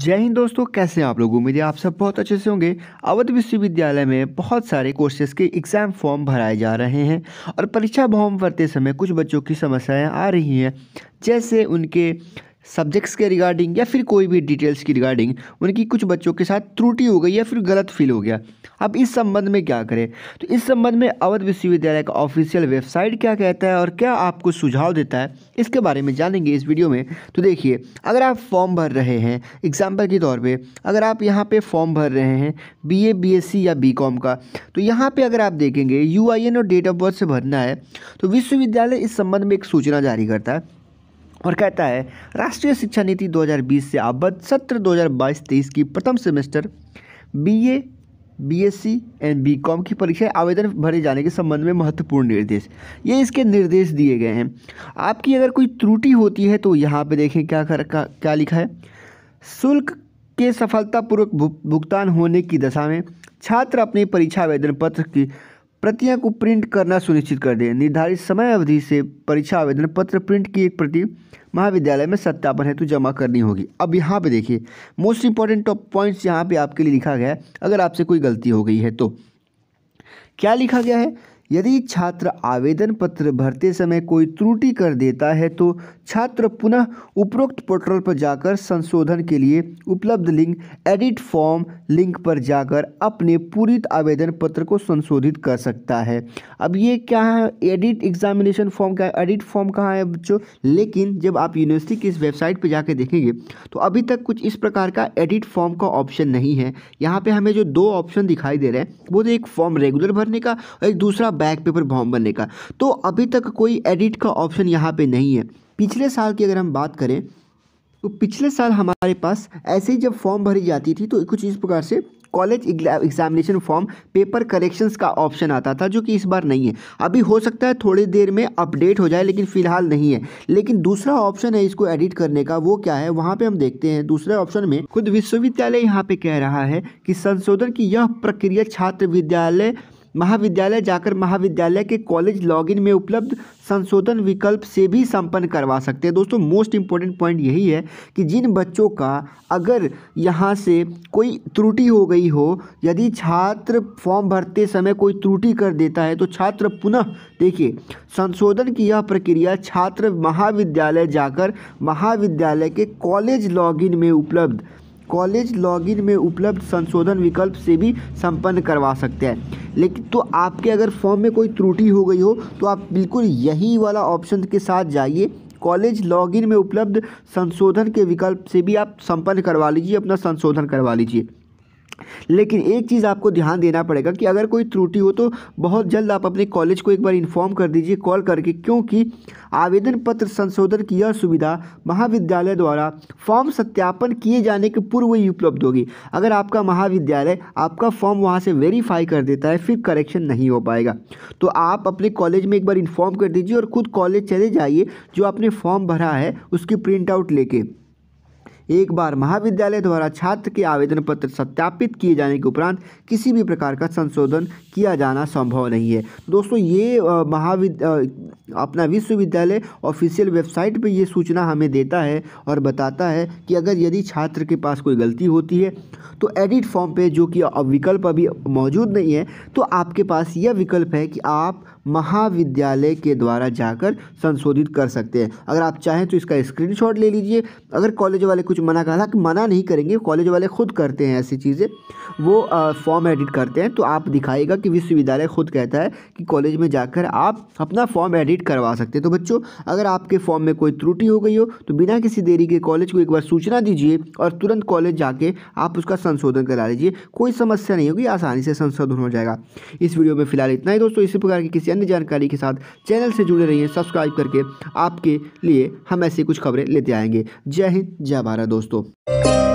जय हिंद दोस्तों कैसे हैं आप लोग उम्मीद है आप सब बहुत अच्छे से होंगे अवध विश्वविद्यालय में बहुत सारे कोर्सेज के एग्ज़ाम फॉर्म भराए जा रहे हैं और परीक्षा फॉर्म भरते समय कुछ बच्चों की समस्याएं आ रही हैं जैसे उनके सब्जेक्ट्स के रिगार्डिंग या फिर कोई भी डिटेल्स की रिगार्डिंग उनकी कुछ बच्चों के साथ त्रुटि हो गई या फिर गलत फील हो गया अब इस संबंध में क्या करें तो इस संबंध में अवध विश्वविद्यालय का ऑफिशियल वेबसाइट क्या कहता है और क्या आपको सुझाव देता है इसके बारे में जानेंगे इस वीडियो में तो देखिए अगर आप फॉर्म भर रहे हैं एग्जाम्पल के तौर पर अगर आप यहाँ पर फॉर्म भर रहे हैं B A B S C या बी कॉम का तो यहाँ पर अगर आप देखेंगे यू आई एन और डेट ऑफ बर्थ से भरना है तो विश्वविद्यालय इस संबंध में एक सूचना जारी करता है और कहता है राष्ट्रीय शिक्षा नीति 2020 से आबद्ध सत्र 2022-23 की प्रथम semester BA, BSc and BCom की परीक्षा आवेदन भरे जाने के संबंध में महत्वपूर्ण निर्देश ये इसके निर्देश दिए गए हैं आपकी अगर कोई त्रुटि होती है तो यहाँ पे देखें क्या कर क्या लिखा है शुल्क के सफलतापूर्वक भुगतान होने की दशा में छात्र अपने परीक्षा आवेदन पत्र की प्रतियां को प्रिंट करना सुनिश्चित कर दें निर्धारित समय अवधि से परीक्षा आवेदन पत्र प्रिंट की एक प्रति महाविद्यालय में सत्यापन हेतु जमा करनी होगी अब यहाँ पे देखिए मोस्ट इंपॉर्टेंट टॉप पॉइंट्स यहाँ पे आपके लिए लिखा गया है अगर आपसे कोई गलती हो गई है तो क्या लिखा गया है यदि छात्र आवेदन पत्र भरते समय कोई त्रुटि कर देता है तो छात्र पुनः उपरोक्त पोर्टल पर जाकर संशोधन के लिए उपलब्ध लिंक एडिट फॉर्म लिंक पर जाकर अपने पूरित आवेदन पत्र को संशोधित कर सकता है अब ये क्या है एडिट एग्जामिनेशन फॉर्म क्या है एडिट फॉर्म कहाँ है बच्चों लेकिन जब आप यूनिवर्सिटी की इस वेबसाइट पर जाकर देखेंगे तो अभी तक कुछ इस प्रकार का एडिट फॉर्म का ऑप्शन नहीं है यहाँ पर हमें जो दो ऑप्शन दिखाई दे रहे हैं वो तो एक फॉर्म रेगुलर भरने का और एक दूसरा बैक पेपर फॉर्म बनने का तो अभी तक कोई एडिट का ऑप्शन यहाँ पे नहीं है पिछले साल की अगर हम बात करें तो पिछले साल हमारे पास ऐसे ही जब फॉर्म भरी जाती थी तो कुछ इस प्रकार से college examination form paper corrections का ऑप्शन आता था जो कि इस बार नहीं है अभी हो सकता है थोड़ी देर में अपडेट हो जाए लेकिन फिलहाल नहीं है लेकिन दूसरा ऑप्शन है इसको एडिट करने का वो क्या है वहाँ पे हम देखते हैं दूसरे ऑप्शन में खुद विश्वविद्यालय यहाँ पे कह रहा है कि संशोधन की यह प्रक्रिया छात्र विद्यालय महाविद्यालय जाकर महाविद्यालय के कॉलेज लॉगिन में उपलब्ध संशोधन विकल्प से भी संपन्न करवा सकते हैं दोस्तों मोस्ट इम्पॉर्टेंट पॉइंट यही है कि जिन बच्चों का अगर यहाँ से कोई त्रुटि हो गई हो यदि छात्र फॉर्म भरते समय कोई त्रुटि कर देता है तो छात्र पुनः देखिए संशोधन की यह प्रक्रिया छात्र महाविद्यालय जाकर महाविद्यालय के कॉलेज लॉगिन में उपलब्ध कॉलेज लॉगिन में उपलब्ध संशोधन विकल्प से भी संपन्न करवा सकते हैं लेकिन तो आपके अगर फॉर्म में कोई त्रुटि हो गई हो तो आप बिल्कुल यही वाला ऑप्शन के साथ जाइए कॉलेज लॉगिन में उपलब्ध संशोधन के विकल्प से भी आप संपन्न करवा लीजिए अपना संशोधन करवा लीजिए लेकिन एक चीज़ आपको ध्यान देना पड़ेगा कि अगर कोई त्रुटि हो तो बहुत जल्द आप अपने कॉलेज को एक बार इन्फॉर्म कर दीजिए कॉल करके क्योंकि आवेदन पत्र संशोधन की यह सुविधा महाविद्यालय द्वारा फॉर्म सत्यापन किए जाने के पूर्व ही उपलब्ध होगी अगर आपका महाविद्यालय आपका फॉर्म वहाँ से वेरीफाई कर देता है फिर करेक्शन नहीं हो पाएगा तो आप अपने कॉलेज में एक बार इन्फॉर्म कर दीजिए और खुद कॉलेज चले जाइए जो आपने फॉर्म भरा है उसकी प्रिंट आउट लेके एक बार महाविद्यालय द्वारा छात्र के आवेदन पत्र सत्यापित किए जाने के उपरांत किसी भी प्रकार का संशोधन किया जाना संभव नहीं है दोस्तों ये महाविद्या अपना विश्वविद्यालय ऑफिशियल वेबसाइट पे ये सूचना हमें देता है और बताता है कि अगर यदि छात्र के पास कोई गलती होती है तो एडिट फॉर्म पे जो कि विकल्प अभी मौजूद नहीं है तो आपके पास यह विकल्प है कि आप महाविद्यालय के द्वारा जाकर संशोधित कर सकते हैं अगर आप चाहें तो इसका स्क्रीनशॉट ले लीजिए अगर कॉलेज वाले कुछ मना कहा कि मना नहीं करेंगे कॉलेज वाले खुद करते हैं ऐसी चीज़ें वो फॉर्म एडिट करते हैं तो आप दिखाएगा कि विश्वविद्यालय खुद कहता है कि कॉलेज में जाकर आप अपना फॉर्म एडिट एडिट करवा सकते हैं तो बच्चों अगर आपके फॉर्म में कोई त्रुटि हो गई हो तो बिना किसी देरी के कॉलेज को एक बार सूचना दीजिए और तुरंत कॉलेज जाके आप उसका संशोधन करा लीजिए कोई समस्या नहीं होगी आसानी से संशोधन हो जाएगा इस वीडियो में फिलहाल इतना ही दोस्तों इसी प्रकार की किसी अन्य जानकारी के साथ चैनल से जुड़े रहिए सब्सक्राइब करके आपके लिए हम ऐसी कुछ खबरें लेते आएंगे जय हिंद जय भारत दोस्तों